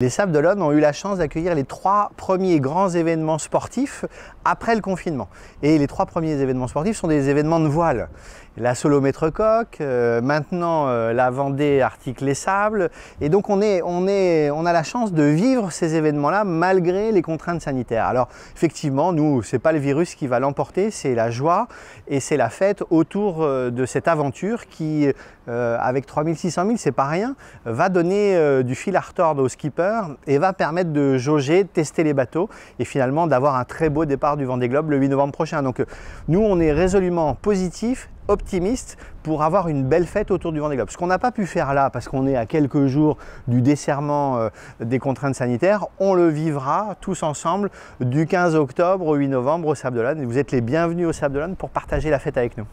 Les Sables d'Olonne ont eu la chance d'accueillir les trois premiers grands événements sportifs après le confinement. Et les trois premiers événements sportifs sont des événements de voile. La solomètre coque, euh, maintenant euh, la Vendée article Les Sables. Et donc on, est, on, est, on a la chance de vivre ces événements-là malgré les contraintes sanitaires. Alors effectivement, nous, n'est pas le virus qui va l'emporter, c'est la joie et c'est la fête autour euh, de cette aventure qui, avec 3600 000, c'est pas rien, va donner du fil à retordre aux skippers et va permettre de jauger, de tester les bateaux et finalement d'avoir un très beau départ du Vendée Globe le 8 novembre prochain. Donc euh, nous, on est résolument positif, optimiste pour avoir une belle fête autour du Vendée Globe. Ce qu'on n'a pas pu faire là, parce qu'on est à quelques jours du desserrement euh, des contraintes sanitaires, on le vivra tous ensemble du 15 octobre au 8 novembre au Sable Vous êtes les bienvenus au Sable pour partager la fête avec nous.